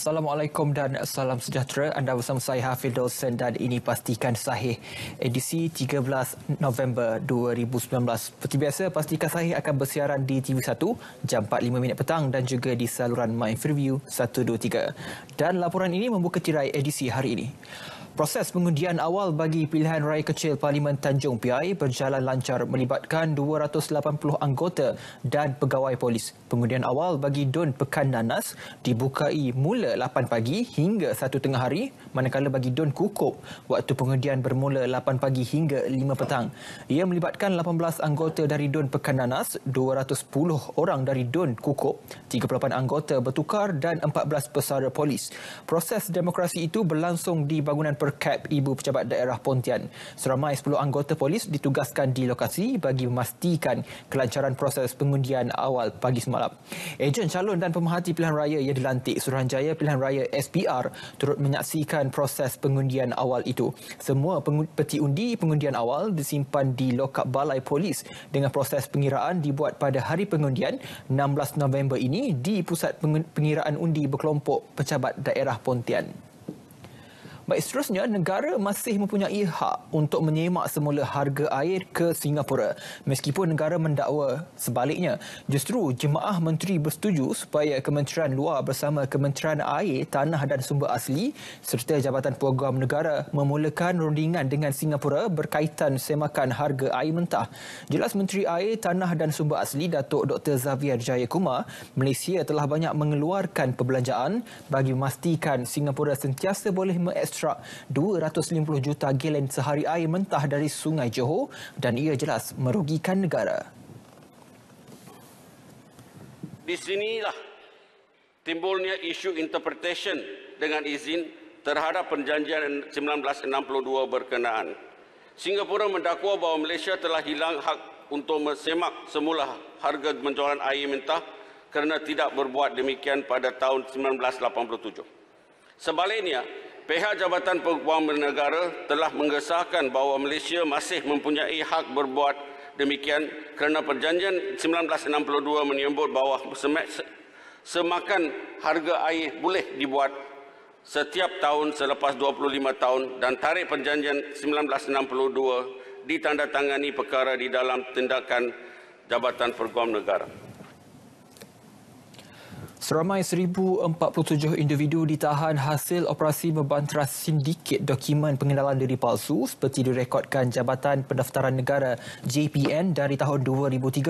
Assalamualaikum dan salam sejahtera. Anda bersama saya Hafid Dosen dan ini Pastikan Sahih edisi 13 November 2019. Seperti biasa, Pastikan Sahih akan bersiaran di TV1 jam 4.5 minit petang dan juga di saluran MyInterview 123. Dan laporan ini membuka tirai edisi hari ini. Proses pengundian awal bagi pilihan raya kecil Parlimen Tanjung PI berjalan lancar melibatkan 280 anggota dan pegawai polis. Pengundian awal bagi don Pekan Nanas dibukai mula 8 pagi hingga 1 tengah hari manakala bagi don Kukup waktu pengundian bermula 8 pagi hingga 5 petang. Ia melibatkan 18 anggota dari don Pekan Nanas, 210 orang dari don Kukup, 38 anggota bertukar dan 14 pesara polis. Proses demokrasi itu berlangsung di bangunan per- Kep Ibu Pejabat Daerah Pontian. Seramai 10 anggota polis ditugaskan di lokasi bagi memastikan kelancaran proses pengundian awal pagi semalam. Ejen calon dan pemerhati pilihan raya yang dilantik Suruhanjaya Pilihan Raya SPR turut menyaksikan proses pengundian awal itu. Semua peti undi pengundian awal disimpan di lokap balai polis dengan proses pengiraan dibuat pada hari pengundian 16 November ini di Pusat Pengiraan Undi Berkelompok Pejabat Daerah Pontian. Baik, seterusnya negara masih mempunyai hak untuk menyemak semula harga air ke Singapura meskipun negara mendakwa sebaliknya. Justru jemaah menteri bersetuju supaya Kementerian Luar bersama Kementerian Air, Tanah dan Sumber Asli serta Jabatan Program Negara memulakan rundingan dengan Singapura berkaitan semakan harga air mentah. Jelas Menteri Air, Tanah dan Sumber Asli Datuk Dr. Zavier Jayakuma, Malaysia telah banyak mengeluarkan perbelanjaan bagi memastikan Singapura sentiasa boleh mengekstrasi mengisrak 250 juta gelen sehari air mentah dari Sungai Johor dan ia jelas merugikan negara. Di sinilah timbulnya isu interpretation dengan izin terhadap perjanjian 1962 berkenaan. Singapura mendakwa bahawa Malaysia telah hilang hak untuk semak semula harga penjualan air mentah kerana tidak berbuat demikian pada tahun 1987. Sebaliknya, pihak Jabatan Peguam Negara telah mengesahkan bahawa Malaysia masih mempunyai hak berbuat demikian kerana perjanjian 1962 menyebut bahawa semakan harga air boleh dibuat setiap tahun selepas 25 tahun dan tarikh perjanjian 1962 ditandatangani perkara di dalam tindakan Jabatan Peguam Negara. Seramai 1,047 individu ditahan hasil operasi membantra sindiket dokumen pengenalan diri palsu seperti direkodkan Jabatan Pendaftaran Negara JPN dari tahun 2013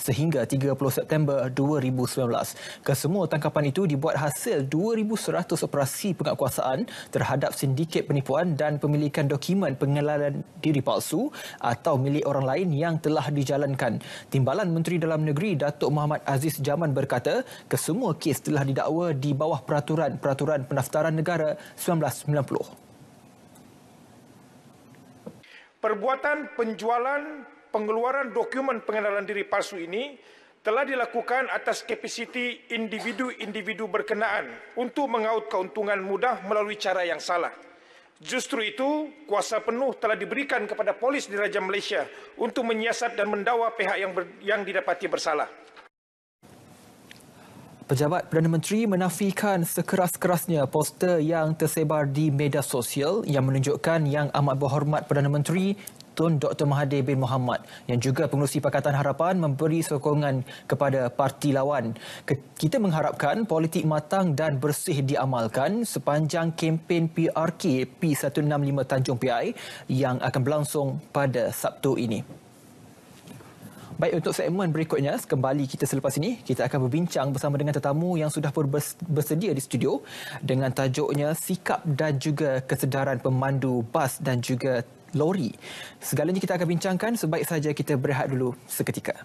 sehingga 30 September 2019. Kesemua tangkapan itu dibuat hasil 2,100 operasi pengakuasaan terhadap sindiket penipuan dan pemilikan dokumen pengenalan diri palsu atau milik orang lain yang telah dijalankan. Timbalan Menteri Dalam Negeri Datuk Muhammad Aziz Jaman berkata, kesemua semua kes telah didakwa di bawah peraturan-peraturan pendaftaran negara 1990. Perbuatan penjualan pengeluaran dokumen pengenalan diri palsu ini telah dilakukan atas kapasiti individu-individu berkenaan untuk mengaut keuntungan mudah melalui cara yang salah. Justru itu, kuasa penuh telah diberikan kepada polis di Raja Malaysia untuk menyiasat dan mendawa pihak yang, ber, yang didapati bersalah. Pejabat Perdana Menteri menafikan sekeras-kerasnya poster yang tersebar di media sosial yang menunjukkan yang amat berhormat Perdana Menteri Tun Dr. Mahathir bin Mohamad yang juga pengurusi Pakatan Harapan memberi sokongan kepada parti lawan. Kita mengharapkan politik matang dan bersih diamalkan sepanjang kempen PRK P165 Tanjung PI yang akan berlangsung pada Sabtu ini. Baik untuk segmen berikutnya kembali kita selepas ini kita akan berbincang bersama dengan tetamu yang sudah bersedia di studio dengan tajuknya sikap dan juga kesedaran pemandu bas dan juga lori. Segalanya kita akan bincangkan sebaik saja kita berehat dulu seketika.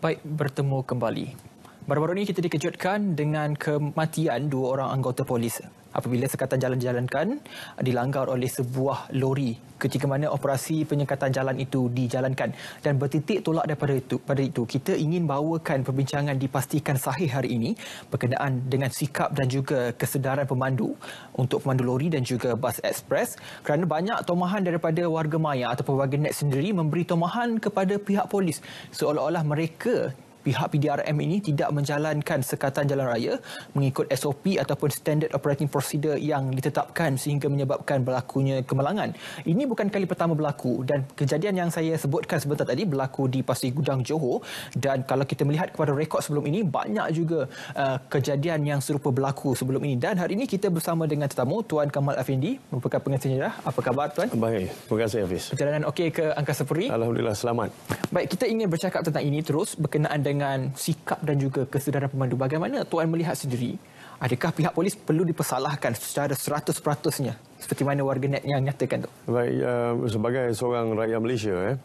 Baik bertemu kembali. Baru-baru ini kita dikejutkan dengan kematian dua orang anggota polis apabila sekatan jalan dijalankan dilanggar oleh sebuah lori ketika mana operasi penyekatan jalan itu dijalankan dan bertitik tolak daripada itu pada itu kita ingin bawakan perbincangan dipastikan sahih hari ini berkenaan dengan sikap dan juga kesedaran pemandu untuk pemandu lori dan juga bas ekspres kerana banyak tomahan daripada warga maya ataupun warga net sendiri memberi tomahan kepada pihak polis seolah-olah mereka pihak PDRM ini tidak menjalankan sekatan jalan raya mengikut SOP ataupun Standard Operating Procedure yang ditetapkan sehingga menyebabkan berlakunya kemalangan. Ini bukan kali pertama berlaku dan kejadian yang saya sebutkan sebentar tadi berlaku di Pasir Gudang Johor dan kalau kita melihat kepada rekod sebelum ini banyak juga uh, kejadian yang serupa berlaku sebelum ini dan hari ini kita bersama dengan tetamu Tuan Kamal Afendi merupakan pengetahuan sejarah. Apa khabar Tuan? Baik, terima kasih Hafiz. Perjalanan okey ke Angkasa Puri? Alhamdulillah, selamat. Baik, kita ingin bercakap tentang ini terus berkenaan dengan dengan sikap dan juga kesedaran pemandu. Bagaimana Tuan melihat sendiri, adakah pihak polis perlu dipersalahkan secara seratus peratusnya Seperti mana warganet yang nyatakan itu? Baik, uh, sebagai seorang rakyat Malaysia, eh,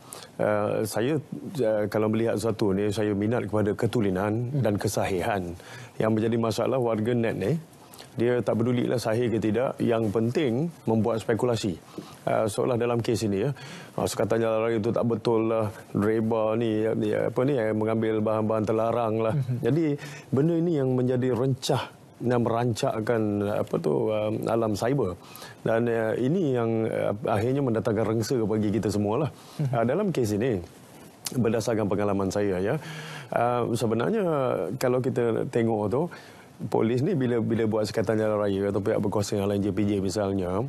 uh, saya uh, kalau melihat satu ini, saya minat kepada ketulinan hmm. dan kesahihan. Yang menjadi masalah warganet ini, eh, dia tak peduli lah sahih ke tidak yang penting membuat spekulasi uh, seolah dalam kes ini ya uh, ah, sekatanya larang itu tak betul lah reba ya, ni apa ni yang mengambil bahan-bahan terlarang lah mhm. jadi benda ini yang menjadi rencah yang merancakkan apa tu um, alam cyber dan uh, ini yang uh, akhirnya mendatangkan rengsa bagi kita semualah uh, dalam kes ini berdasarkan pengalaman saya ya uh, sebenarnya kalau kita tengok tu polis ni bila bila buat sekatan jalan raya atau pihak berkuasa yang lain JPJ misalnya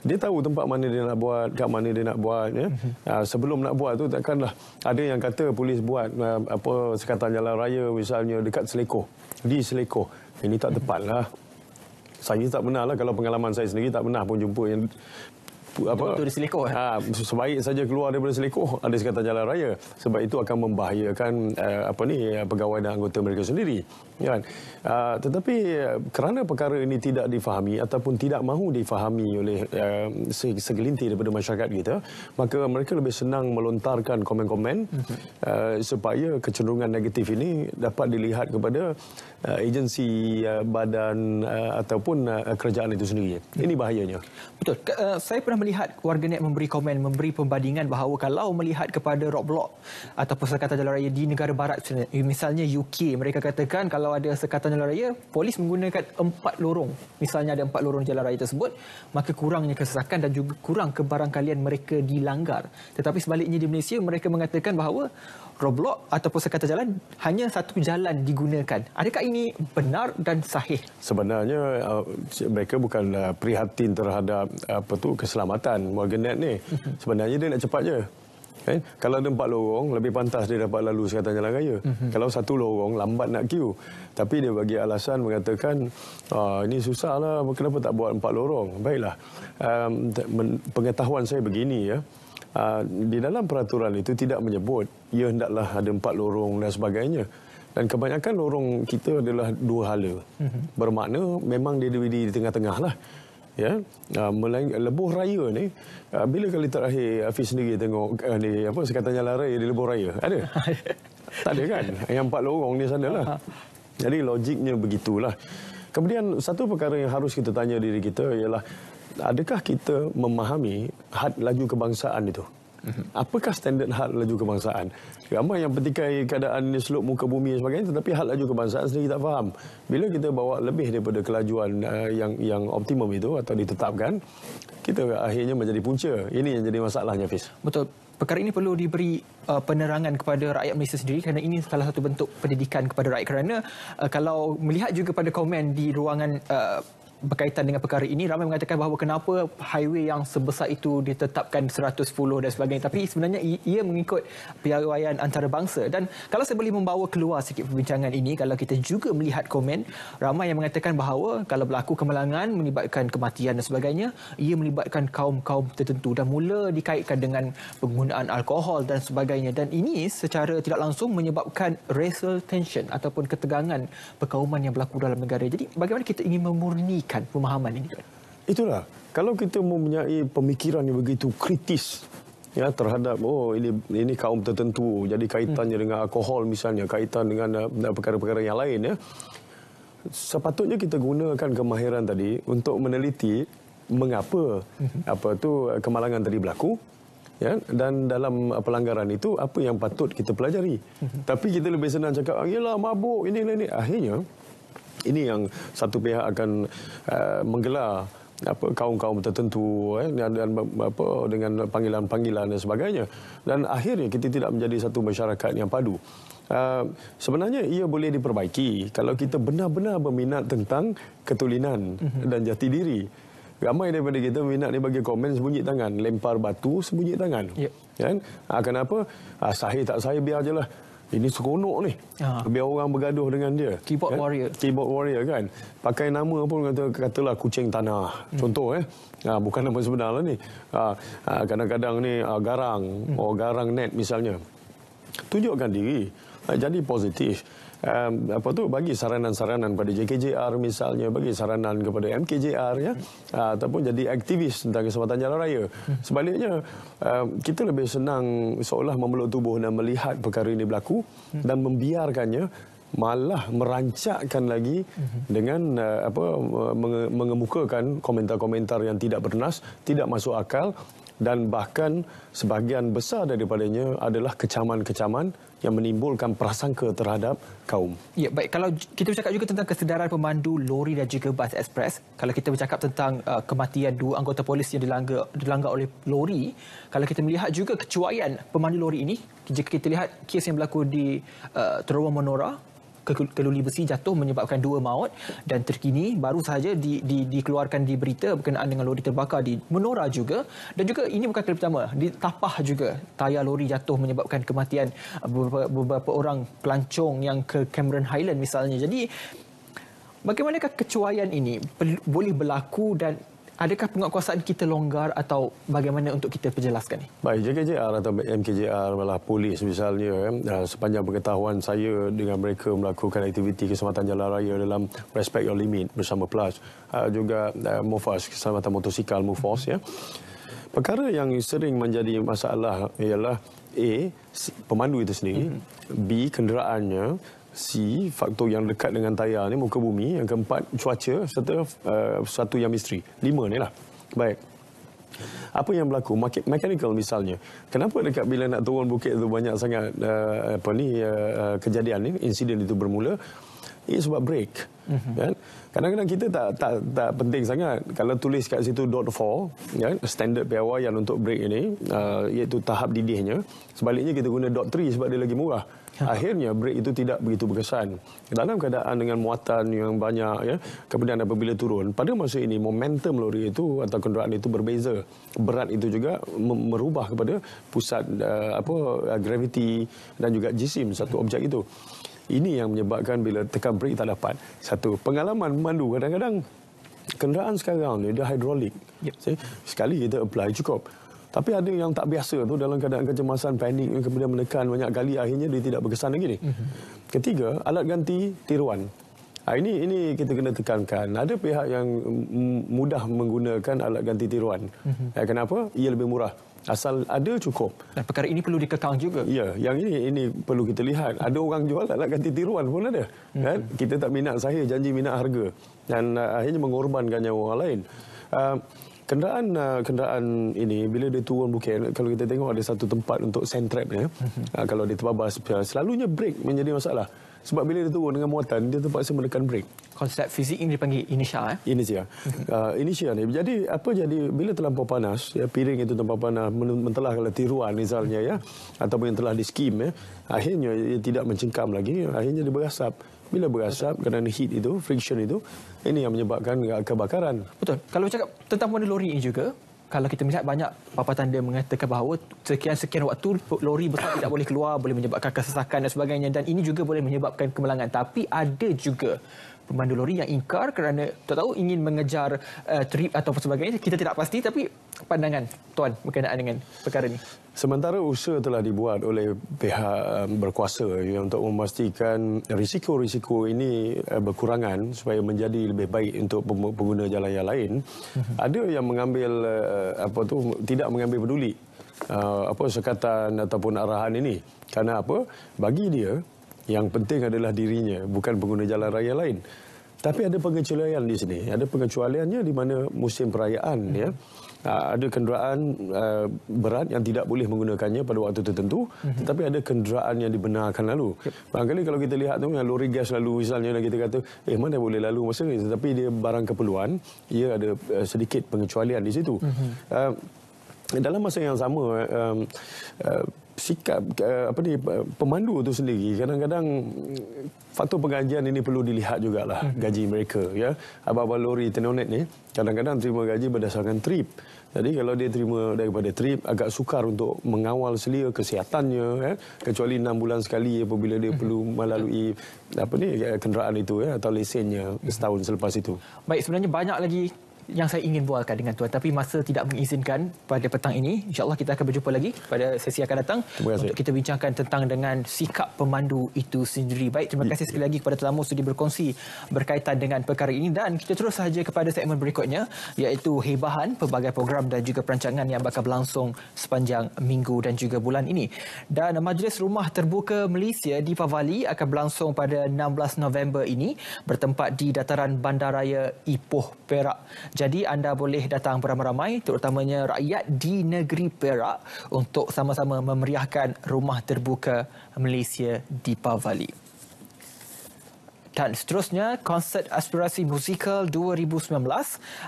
dia tahu tempat mana dia nak buat kat mana dia nak buat ya. mm sebelum nak buat tu takkanlah ada yang kata polis buat ah, apa sekatan jalan raya misalnya dekat Seleko, di Seleko ini tak tepatlah mm-hmm. saya tak pernah lah, kalau pengalaman saya sendiri tak pernah pun jumpa yang apa betul di selekoh eh? ah ha, sebaik saja keluar daripada selekoh ada sekatan jalan raya sebab itu akan membahayakan uh, apa ni eh, pegawai dan anggota mereka sendiri kan uh, tetapi kerana perkara ini tidak difahami ataupun tidak mahu difahami oleh uh, segelintir daripada masyarakat kita maka mereka lebih senang melontarkan komen-komen uh, supaya kecenderungan negatif ini dapat dilihat kepada uh, agensi uh, badan uh, ataupun uh, kerajaan itu sendiri ini bahayanya betul uh, saya pernah melihat melihat warganet memberi komen, memberi perbandingan bahawa kalau melihat kepada roadblock atau sekatan jalan raya di negara barat eh, misalnya UK, mereka katakan kalau ada sekatan jalan raya, polis menggunakan empat lorong. Misalnya ada empat lorong jalan raya tersebut, maka kurangnya kesesakan dan juga kurang kebarangkalian mereka dilanggar. Tetapi sebaliknya di Malaysia, mereka mengatakan bahawa roadblock ataupun sekatan jalan hanya satu jalan digunakan. Adakah ini benar dan sahih? Sebenarnya uh, mereka bukan uh, prihatin terhadap uh, apa tu keselamatan warga net ni. Mhm. Sebenarnya dia nak cepat je. Okay. Eh, kalau ada empat lorong, lebih pantas dia dapat lalu sekatan jalan raya. Mm -hmm. Kalau satu lorong, lambat nak queue. Tapi dia bagi alasan mengatakan, ah, ini lah. kenapa tak buat empat lorong? Baiklah, um, pengetahuan saya begini. ya. Ah, di dalam peraturan itu tidak menyebut ia hendaklah ada empat lorong dan sebagainya. Dan kebanyakan lorong kita adalah dua hala. Mhm. Bermakna memang dia di tengah-tengah lah. Ya, ah, melain lebuh raya ni ah, bila kali terakhir Hafiz sendiri tengok ni apa sekatanya lara di lebuh raya ada tak ada kan yang empat lorong ni sanalah jadi logiknya begitulah kemudian satu perkara yang harus kita tanya diri kita ialah adakah kita memahami had laju kebangsaan itu? Mhm. Apakah standard hal laju kebangsaan? Ramai yang petikai keadaan ini seluk muka bumi dan sebagainya tetapi hal laju kebangsaan sendiri tak faham. Bila kita bawa lebih daripada kelajuan eh, yang yang optimum itu atau ditetapkan, kita akhirnya menjadi punca. Ini yang jadi masalahnya, Fiz. Betul. Perkara ini perlu diberi uh, penerangan kepada rakyat Malaysia sendiri kerana ini salah satu bentuk pendidikan kepada rakyat kerana uh, kalau melihat juga pada komen di ruangan uh, berkaitan dengan perkara ini ramai mengatakan bahawa kenapa highway yang sebesar itu ditetapkan 110 dan sebagainya tapi sebenarnya ia mengikut piawaian antarabangsa dan kalau saya boleh membawa keluar sikit perbincangan ini kalau kita juga melihat komen ramai yang mengatakan bahawa kalau berlaku kemalangan melibatkan kematian dan sebagainya ia melibatkan kaum-kaum tertentu dan mula dikaitkan dengan penggunaan alkohol dan sebagainya dan ini secara tidak langsung menyebabkan racial tension ataupun ketegangan perkauman yang berlaku dalam negara jadi bagaimana kita ingin memurni menguatkan pemahaman ini? Itulah. Kalau kita mempunyai pemikiran yang begitu kritis ya terhadap oh ini ini kaum tertentu jadi kaitannya hmm. dengan alkohol misalnya kaitan dengan eh, perkara-perkara yang lain ya sepatutnya kita gunakan kemahiran tadi untuk meneliti mengapa hmm. apa tu eh, kemalangan tadi berlaku ya dan dalam eh, pelanggaran itu apa yang patut kita pelajari hmm. tapi kita lebih senang cakap ah, yalah mabuk ini ini akhirnya ini yang satu pihak akan uh, menggelar apa kaum-kaum tertentu eh, dan apa dengan panggilan-panggilan dan sebagainya dan akhirnya kita tidak menjadi satu masyarakat yang padu. Uh, sebenarnya ia boleh diperbaiki kalau kita benar-benar berminat tentang ketulinan mhm. dan jati diri. Ramai daripada kita minat ni bagi komen sembunyi tangan, lempar batu sembunyi tangan. Ya. Kan? Uh, kenapa? Uh, ah, sahih tak sahih biar je lah. Ini seronok ni. Ha. Biar orang bergaduh dengan dia. Keyboard kan? warrior. Keyboard warrior kan. Pakai nama pun kata katalah kucing tanah. Hmm. Contoh eh. Ha, bukan nama sebenar lah ni. Kadang-kadang ha, ha, ni ha, garang. Hmm. Oh, garang net misalnya. Tunjukkan diri. Ha, jadi positif um, apa tu bagi saranan-saranan pada JKJR misalnya bagi saranan kepada MKJR ya uh, ataupun jadi aktivis tentang keselamatan jalan raya sebaliknya um, kita lebih senang seolah memeluk tubuh dan melihat perkara ini berlaku dan membiarkannya malah merancakkan lagi dengan uh, apa mengemukakan komentar-komentar yang tidak bernas, tidak masuk akal dan bahkan sebahagian besar daripadanya adalah kecaman-kecaman yang menimbulkan prasangka terhadap kaum. Ya, baik. Kalau kita bercakap juga tentang kesedaran pemandu lori dan juga bas ekspres, kalau kita bercakap tentang uh, kematian dua anggota polis yang dilanggar, dilanggar oleh lori, kalau kita melihat juga kecuaian pemandu lori ini, jika kita lihat kes yang berlaku di uh, Terowong Monora, keluli besi jatuh menyebabkan dua maut dan terkini baru sahaja di, di, dikeluarkan di berita berkenaan dengan lori terbakar di Menora juga dan juga ini bukan kali pertama di Tapah juga tayar lori jatuh menyebabkan kematian beberapa, beberapa orang pelancong yang ke Cameron Highland misalnya jadi Bagaimanakah kecuaian ini boleh berlaku dan adakah penguatkuasaan kita longgar atau bagaimana untuk kita perjelaskan ini? Baik, JKJR atau MKJR malah polis misalnya eh, sepanjang pengetahuan saya dengan mereka melakukan aktiviti keselamatan jalan raya dalam Respect Your Limit bersama PLUS uh, juga uh, eh, MOFAS, keselamatan motosikal MOFAS ya. Perkara yang sering menjadi masalah ialah A, pemandu itu sendiri, mm -hmm. B, kenderaannya, si faktor yang dekat dengan tayar ni muka bumi yang keempat cuaca serta uh, satu yang misteri lima ni lah baik apa yang berlaku mechanical misalnya kenapa dekat bila nak turun bukit tu banyak sangat uh, apa ni uh, kejadian ni insiden itu bermula ini eh, sebab break mhm. kan kadang-kadang kita tak tak tak penting sangat kalau tulis kat situ dot four kan standard piawaian untuk break ini uh, iaitu tahap didihnya sebaliknya kita guna dot three sebab dia lagi murah akhirnya break itu tidak begitu berkesan. Dalam keadaan dengan muatan yang banyak, ya, kemudian apabila turun, pada masa ini momentum lori itu atau kenderaan itu berbeza. Berat itu juga merubah kepada pusat uh, apa uh, eh, gravity dan juga jisim satu objek itu. Ini yang menyebabkan bila tekan break tak dapat. Satu, pengalaman memandu kadang-kadang kenderaan sekarang ni dia hidrolik. Yep. Sekali kita apply cukup. Tapi ada yang tak biasa tu dalam keadaan kecemasan, panik, kemudian menekan banyak kali akhirnya dia tidak berkesan lagi ni. Mm -hmm. Ketiga, alat ganti tiruan. Ha, ini ini kita kena tekankan. Ada pihak yang mudah menggunakan alat ganti tiruan. Mm -hmm. ya, kenapa? Ia lebih murah. Asal ada cukup. Dan perkara ini perlu dikekang juga. Ya, yang ini ini perlu kita lihat. Ada orang jual alat ganti tiruan pun ada. Mm -hmm. Kita tak minat sahih, janji minat harga. Dan uh, akhirnya mengorbankan nyawa orang lain. Uh, kenderaan uh, kenderaan ini bila dia turun bukit kalau kita tengok ada satu tempat untuk sand trap ya. Mhm. Uh, kalau dia terbabas selalunya brake menjadi masalah. Sebab bila dia turun dengan muatan, dia terpaksa menekan brake. Konsep fizik eh? ini dipanggil inisial. Eh? Inisial. uh, inisial ni. Jadi, apa jadi bila terlampau panas, ya, piring itu terlampau panas, mentelah kalau tiruan misalnya, ya, ataupun yang telah diskim, ya, akhirnya ia tidak mencengkam lagi, akhirnya dia berasap. Bila berasap, Betul. kerana heat itu, friction itu, ini yang menyebabkan kebakaran. Betul. Kalau cakap tentang mana lori ini juga, kalau kita melihat banyak papatan dia mengatakan bahawa sekian-sekian waktu lori besar tidak boleh keluar boleh menyebabkan kesesakan dan sebagainya dan ini juga boleh menyebabkan kemalangan tapi ada juga pemandu lori yang ingkar kerana tak tahu ingin mengejar uh, trip atau sebagainya. Kita tidak pasti tapi pandangan tuan berkenaan dengan perkara ini. Sementara usaha telah dibuat oleh pihak eh, berkuasa ya, untuk memastikan risiko-risiko ini eh, berkurangan supaya menjadi lebih baik untuk pengguna jalan yang lain. Mhm. Ada yang mengambil apa tu tidak mengambil peduli apa sekatan ataupun arahan ini. Karena apa? Bagi dia yang penting adalah dirinya, bukan pengguna jalan raya lain. Tapi ada pengecualian di sini. Ada pengecualiannya di mana musim perayaan. Hmm. Ya. Ah, ada kenderaan ah, berat yang tidak boleh menggunakannya pada waktu tertentu. Hmm. Tetapi ada kenderaan yang dibenarkan lalu. Yep. Barangkali kalau kita lihat tu, yang lori gas lalu misalnya, kita kata, eh mana boleh lalu masa ini. Tetapi dia barang keperluan, ia ada eh, sedikit pengecualian di situ. Hmm. Uh, dalam masa yang sama, um, sikap eh, apa ni eh, pemandu tu sendiri kadang-kadang mm, faktor penggajian ini perlu dilihat juga jugalah mhm. gaji mereka ya abah abah lori tenonet ni kadang-kadang terima gaji berdasarkan trip jadi kalau dia terima daripada trip agak sukar untuk mengawal selia kesihatannya ya kecuali enam bulan sekali apabila dia mhm. perlu melalui apa ni eh, kenderaan itu ya atau lesennya mhm. setahun selepas itu baik sebenarnya banyak lagi yang saya ingin bualkan dengan tuan tapi masa tidak mengizinkan pada petang ini insyaallah kita akan berjumpa lagi pada sesi akan datang untuk kita bincangkan tentang dengan sikap pemandu itu sendiri baik terima hmm. kasih sekali lagi kepada telamu sudi berkongsi berkaitan dengan perkara ini dan kita terus saja kepada segmen berikutnya iaitu hebahan pelbagai program dan juga perancangan yang bakal berlangsung sepanjang minggu dan juga bulan ini dan majlis rumah terbuka Malaysia di Pavali akan berlangsung pada 16 November ini bertempat di dataran bandaraya Ipoh Perak jadi anda boleh datang beramai-ramai terutamanya rakyat di negeri Perak untuk sama-sama memeriahkan rumah terbuka Malaysia di Pavali. Dan seterusnya, konsert aspirasi musikal 2019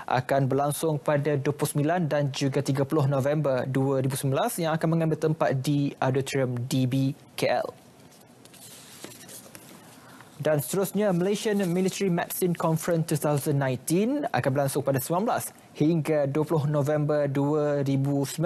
akan berlangsung pada 29 dan juga 30 November 2019 yang akan mengambil tempat di Auditorium DBKL. Dan seterusnya, Malaysian Military Medicine Conference 2019 akan berlangsung pada 19 hingga 20 November 2019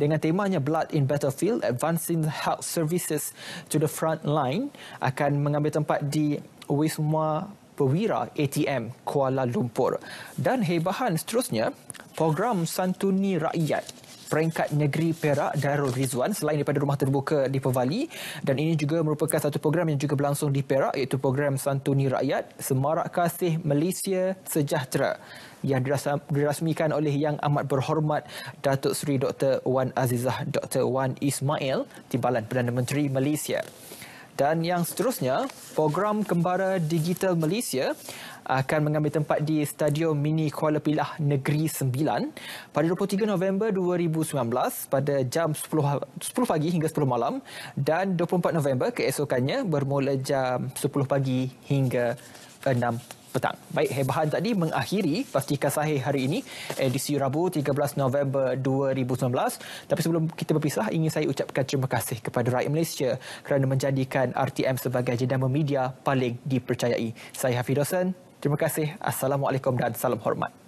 dengan temanya Blood in Battlefield, Advancing Health Services to the Frontline akan mengambil tempat di Wisma Perwira ATM Kuala Lumpur. Dan hebahan seterusnya, program Santuni Rakyat peringkat negeri Perak Darul Rizwan selain daripada rumah terbuka di Pevali dan ini juga merupakan satu program yang juga berlangsung di Perak iaitu program Santuni Rakyat Semarak Kasih Malaysia Sejahtera yang dirasmikan oleh Yang Amat Berhormat Datuk Seri Dr. Wan Azizah Dr. Wan Ismail Timbalan Perdana Menteri Malaysia. Dan yang seterusnya, program Kembara Digital Malaysia akan mengambil tempat di Stadium Mini Kuala Pilah Negeri Sembilan pada 23 November 2019 pada jam 10, 10 ha- pagi hingga 10 malam dan 24 November keesokannya bermula jam 10 pagi hingga 6 petang. Baik, hebahan tadi mengakhiri pastikan sahih hari ini edisi Rabu 13 November 2019. Tapi sebelum kita berpisah, ingin saya ucapkan terima kasih kepada Rakyat Malaysia kerana menjadikan RTM sebagai jenama media paling dipercayai. Saya Hafiz Dosen, Terima kasih. Assalamualaikum dan salam hormat.